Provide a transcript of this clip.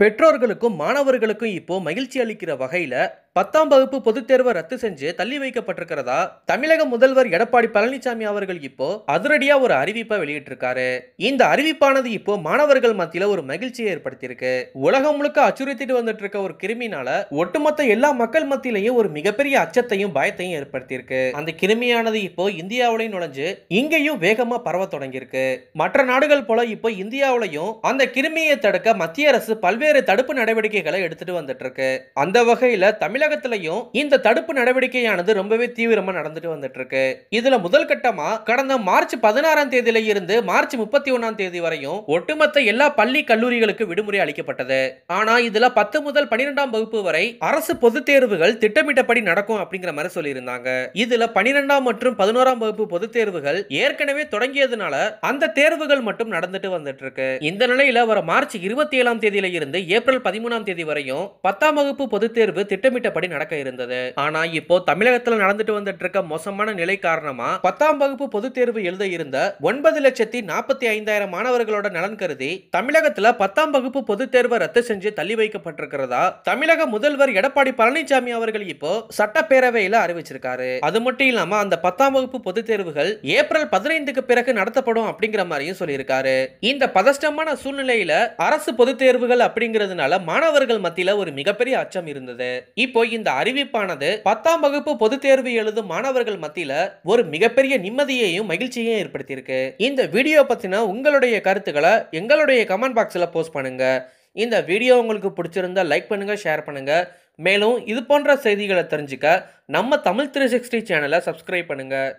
பெற்றோர்களுக்கும் மாணவர்களுக்கும் இப்போ மகிழ்ச்சி அளிக்கிற வகையில் பத்தாம் வகுப்பு பொதுத் தேர்வை ரத்து செஞ்சு தள்ளி வைக்கப்பட்டிருக்கிறதா தமிழக முதல்வர் எடப்பாடி பழனிசாமி அவர்கள் இப்போ அதிரடியா ஒரு அறிவிப்பை வெளியிட்டிருக்காரு இந்த அறிவிப்பானது இப்போ மாணவர்கள் மத்தியில ஒரு மகிழ்ச்சியை ஏற்படுத்தியிருக்கு உலகம் முழுக்க அச்சுறுத்திட்டு வந்துட்டு இருக்க ஒரு கிருமினால ஒட்டுமொத்த எல்லா மக்கள் மத்தியிலையும் ஒரு மிகப்பெரிய அச்சத்தையும் பயத்தையும் ஏற்படுத்தியிருக்கு அந்த கிருமியானது இப்போ இந்தியாவிலையும் நுழைஞ்சு இங்கேயும் வேகமா பரவ தொடங்கியிருக்கு மற்ற நாடுகள் போல இப்போ இந்தியாவிலையும் அந்த கிருமியை தடுக்க மத்திய அரசு பல்வேறு தடுப்பு நடவடிக்கைகளை எடுத்துட்டு வந்துட்டு இருக்கு அந்த வகையில தமிழக தமிழகத்திலையும் இந்த தடுப்பு நடவடிக்கையானது ரொம்பவே தீவிரமா நடந்துட்டு வந்துட்டு இருக்கு இதுல முதல் கட்டமா கடந்த மார்ச் பதினாறாம் தேதியில இருந்து மார்ச் முப்பத்தி ஒன்னாம் தேதி வரையும் ஒட்டுமொத்த எல்லா பள்ளி கல்லூரிகளுக்கு விடுமுறை அளிக்கப்பட்டது ஆனா இதுல பத்து முதல் பனிரெண்டாம் வகுப்பு வரை அரசு பொது தேர்வுகள் திட்டமிட்டபடி நடக்கும் அப்படிங்கிற மாதிரி சொல்லியிருந்தாங்க இதுல பனிரெண்டாம் மற்றும் பதினோராம் வகுப்பு பொது தேர்வுகள் ஏற்கனவே தொடங்கியதுனால அந்த தேர்வுகள் மட்டும் நடந்துட்டு வந்துட்டு இருக்கு இந்த நிலையில வர மார்ச் இருபத்தி ஏழாம் தேதியில இருந்து ஏப்ரல் பதிமூணாம் தேதி வரையும் பத்தாம் வகுப்பு பொது தேர்வு திட்டமிட்ட திட்டப்படி நடக்க இருந்தது ஆனா இப்போ தமிழகத்தில் நடந்துட்டு வந்துட்டு இருக்க மோசமான நிலை காரணமா பத்தாம் வகுப்பு பொதுத் தேர்வு எழுத இருந்த ஒன்பது லட்சத்தி நாற்பத்தி ஐந்தாயிரம் மாணவர்களோட நலன் கருதி தமிழகத்துல பத்தாம் வகுப்பு பொதுத் தேர்வை ரத்து செஞ்சு தள்ளி வைக்கப்பட்டிருக்கிறதா தமிழக முதல்வர் எடப்பாடி பழனிசாமி அவர்கள் இப்போ சட்டப்பேரவையில அறிவிச்சிருக்காரு அது மட்டும் இல்லாம அந்த பத்தாம் வகுப்பு பொதுத் தேர்வுகள் ஏப்ரல் பதினைந்துக்கு பிறகு நடத்தப்படும் அப்படிங்கிற மாதிரியும் சொல்லியிருக்காரு இந்த பதஷ்டமான சூழ்நிலையில அரசு பொதுத் தேர்வுகள் அப்படிங்கிறதுனால மாணவர்கள் மத்தியில ஒரு மிகப்பெரிய அச்சம் இருந்தது இப்போ இந்த அறிவிப்பானது பத்தாம் வகுப்பு பொது தேர்வு எழுதும் மாணவர்கள் மத்தியில ஒரு மிகப்பெரிய நிம்மதியையும் மகிழ்ச்சியையும் ஏற்படுத்தியிருக்கு இந்த வீடியோ பத்தின உங்களுடைய கருத்துக்களை எங்களுடைய கமெண்ட் பாக்ஸில் போஸ்ட் பண்ணுங்க இந்த வீடியோ உங்களுக்கு பிடிச்சிருந்தா லைக் பண்ணுங்க ஷேர் பண்ணுங்க மேலும் இது போன்ற செய்திகளை தெரிஞ்சுக்க நம்ம தமிழ் த்ரீ சிக்ஸ்டி சேனலை சப்ஸ்கிரைப் பண்ணுங்கள்